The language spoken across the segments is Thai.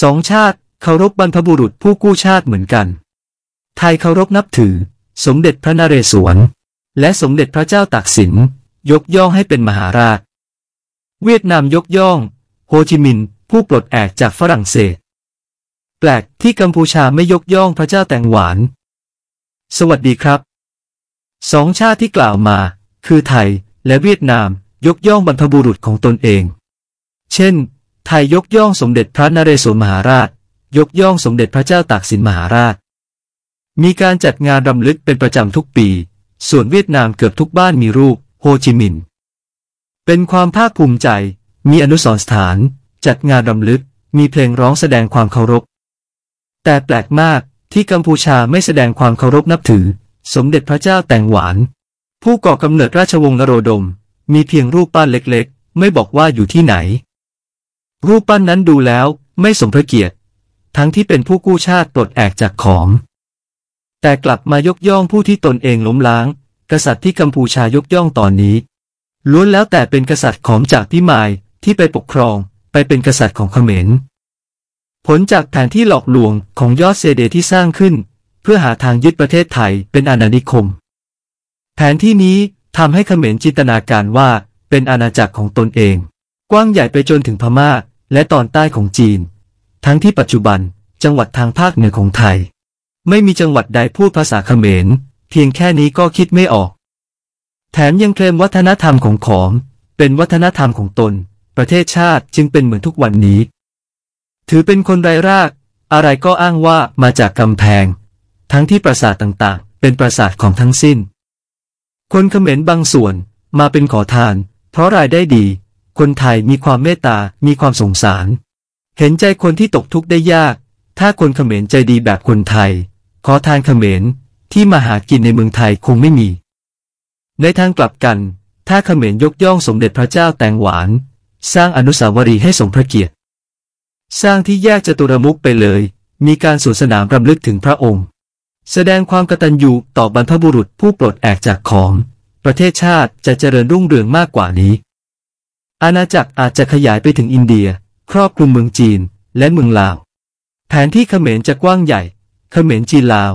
สองชาติเคารพบรรพบุรุษผู้กู้ชาติเหมือนกัน ไทยเคารพนับถือ สมเด็จพระนเรศวร และสมเด็จพระเจ้าตากสิน ยกย่องให้เป็นมหาราช เวียดนามยกย่องโฮจิมินห์ผู้ปลดแอกจากฝรั่งเศส แปลกที่กัมพูชาไม่ยกย่องพระเจ้าแตงหวาน สวัสดีครับ สองชาติที่กล่าวมา คือไทยและเวียดนามยกย่องบรรพบุรุษของตนเอง เช่นไทยยกย่องสมเด็จพระนเรศวรมหาราช ยกย่องสมเด็จพระเจ้าตากสินมหาราช มีการจัดงานรำลึกเป็นประจำทุกปี ส่วนเวียดนามเกือบทุกบ้านมีรูปโฮจิมินห์เป็นความภาคภูมิใจ มีอนุสรณ์สถาน จัดงานรำลึก มีเพลงร้องแสดงความเคารพ แต่แปลกมากที่กัมพูชาไม่แสดงความเคารพนับถือ สมเด็จพระเจ้าแต่งหวาน ผู้ก่อกำเนิดราชวงศ์นโรดม มีเพียงรูปปั้นเล็กๆ ไม่บอกว่าอยู่ที่ไหนรูปปั้นนั้นดูแล้ว ไม่สมพระเกียรติ ทั้งที่เป็นผู้กู้ชาติตดแอกจากขอม แต่กลับมายกย่องผู้ที่ตนเองล้มล้าง กษัตริย์ที่กัมพูชายกย่องตอนนี้ล้วนแล้วแต่เป็นกษัตริย์ของจากพิมายที่ไปปกครองไปเป็นกษัตริย์ของเขมรผลจากแผนที่หลอกลวงของยอดเซเดที่สร้างขึ้น เพื่อหาทางยึดประเทศไทยเป็นอาณานิคม แผนที่นี้ทำให้เขมรจินตนาการว่าเป็นอาณาจักรของตนเอง กว้างใหญ่ไปจนถึงพมา่าและตอนใต้ของจีน ทั้งที่ปัจจุบันจังหวัดทางภาคเหนือของไทย ไม่มีจังหวัดใดพูดภาษาเขมรเพียงแค่นี้ก็คิดไม่ออก แถมยังเคลมวัฒนธรรมของขอม เป็นวัฒนธรรมของตน ประเทศชาติจึงเป็นเหมือนทุกวันนี้ ถือเป็นคนไร้ราก อะไรก็อ้างว่ามาจากกำแพง ทั้งที่ปราสาทต่างๆ เป็นปราสาทของทั้งสิ้น คนเขมรบางส่วนมาเป็นขอทานเพราะรายได้ดีคนไทยมีความเมตตา มีความสงสาร เห็นใจคนที่ตกทุกข์ได้ยาก ถ้าคนเขมรใจดีแบบคนไทย ขอทานเขมรที่มาหากินในเมืองไทยคงไม่มี ในทางกลับกัน ถ้าเขมรยกย่องสมเด็จพระเจ้าแตงหวาน สร้างอนุสาวรีย์ให้สมพระเกียรติ สร้างที่แยกจตุรมุกไปเลย มีการสวนสนามรำลึกถึงพระองค์ แสดงความกตัญญูต่อบรรพบุรุษผู้ปลดแอกจากของ ประเทศชาติจะเจริญรุ่งเรืองมากกว่านี้อาณาจักรอาจจะขยายไปถึงอินเดีย ครอบคลุมเมืองจีนและเมืองลาว แผนที่เขมรจะกว้างใหญ่ เขมรจีนลาว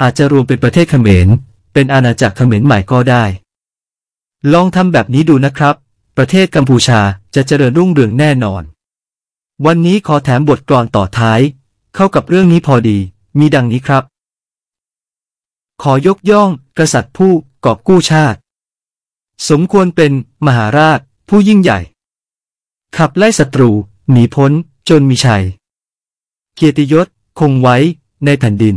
อาจจะรวมเป็นประเทศเขมร เป็นอาณาจักรเขมรใหม่ก็ได้ ลองทำแบบนี้ดูนะครับ ประเทศกัมพูชาจะเจริญรุ่งเรืองแน่นอน วันนี้ขอแถมบทกลอนต่อท้าย เข้ากับเรื่องนี้พอดี มีดังนี้ครับ ขอยกย่อง กษัตริย์ผู้กอบกู้ชาติ สมควรเป็นมหาราชผู้ยิ่งใหญ่ ขับไล่ศัตรูหนีพ้น จนมีชัย เกียรติยศคงไว้ในแผ่นดิน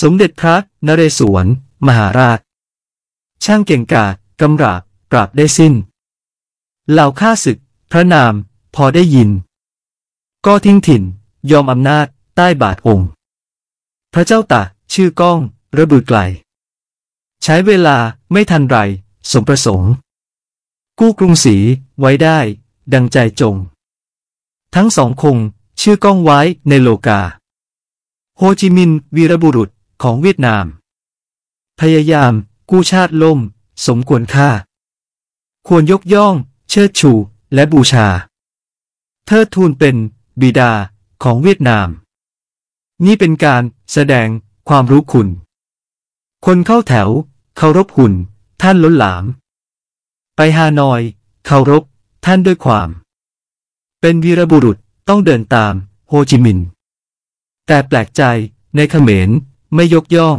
สมเด็จพระ นเรศวร มหาราช ช่างเก่งกาจกำราบ ปราบได้สิ้น เหล่าข้าศึก พระนาม พอได้ยิน ก็ทิ้งถิ่น ยอมอำนาจใต้บาทองค์ พระเจ้าตากชื่อก้อง ระบือไกล ใช้เวลาไม่ทันไร สมประสงค์กู้กรุงศรีไว้ได้ดังใจจง ทั้งสองคงชื่อก้องไว้ในโลกา โฮจิมินหวีรบุรุษของเวียดนาม พยายามกู้ชาติล่ม สมควรค่า ควรยกย่องเชิดชูและบูชา เทิดทูนเป็น บิดาของเวียดนาม นี่เป็นการแสดงความรู้คุณ คนเข้าแถวเคารพหุ่นท่านล้นหลามไปฮานอย เคารพท่านด้วยความ เป็นวีรบุรุษต้องเดินตามโฮจิมินห์แต่แปลกใจในเขมร ไม่ยกย่อง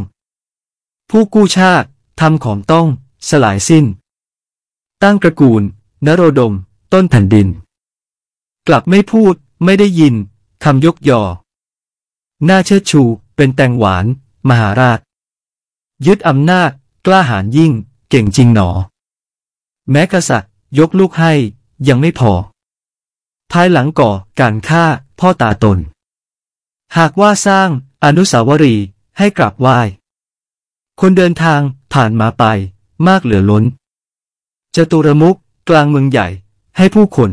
ผู้กู้ชาติทำของต้องสลายสิ้น ตั้งกระกูล นโรดมต้นแผ่นดิน กลับไม่พูดไม่ได้ยินคำยกยอหน้าเชิดชูเป็นแตงหวานมหาราช ยึดอำนาจ กล้าหาญยิ่งเก่งจริงหนอแม้กษัตริย์ยกลูกให้ยังไม่พอ ภายหลังก่อการฆ่าพ่อตาตน หากว่าสร้างอนุสาวรีย์ให้กราบไหว้คนเดินทางผ่านมาไปมากเหลือล้นจตุรมุกกลางเมืองใหญ่ให้ผู้คน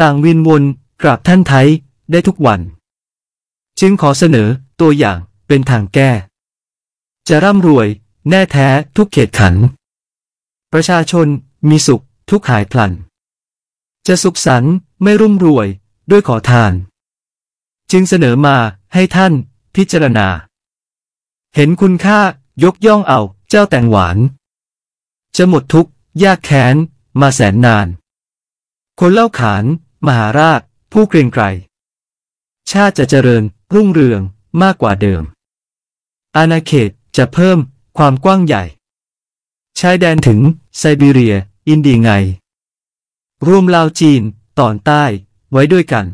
ต่างวินวนกราบท่านไทยได้ทุกวัน จึงขอเสนอตัวอย่างเป็นทางแก้ จะร่ำรวยแน่แท้ทุกเขตขันประชาชนมีสุขทุกหายพลัน จะสุขสันต์ไม่รุ่มรวยด้วยขอทาน จึงเสนอมาให้ท่านพิจารณา เห็นคุณค่ายกย่องเอาเจ้าแตงหวาน จะหมดทุกยากแค้นมาแสนนาน คนเล่าขานมหาราชผู้เกรียงไกรชาติจะเจริญรุ่งเรืองมากกว่าเดิม อาณาเขตจะเพิ่มความกว้างใหญ่ชายแดนถึงไซบีเรียอินดีไง รวมลาวจีนตอนใต้ไว้ด้วยกัน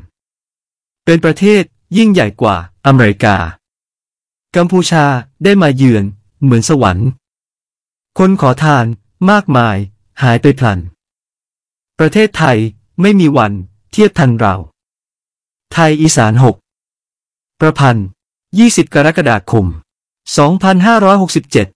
เป็นประเทศยิ่งใหญ่กว่าอเมริกา กัมพูชาได้มาเยือนเหมือนสวรรค์ คนขอทานมากมายหายไปพลัน ประเทศไทยไม่มีวันเทียบทันเรา ไทยอีสานหกประพันธ์ 20 กรกฎาคม 2567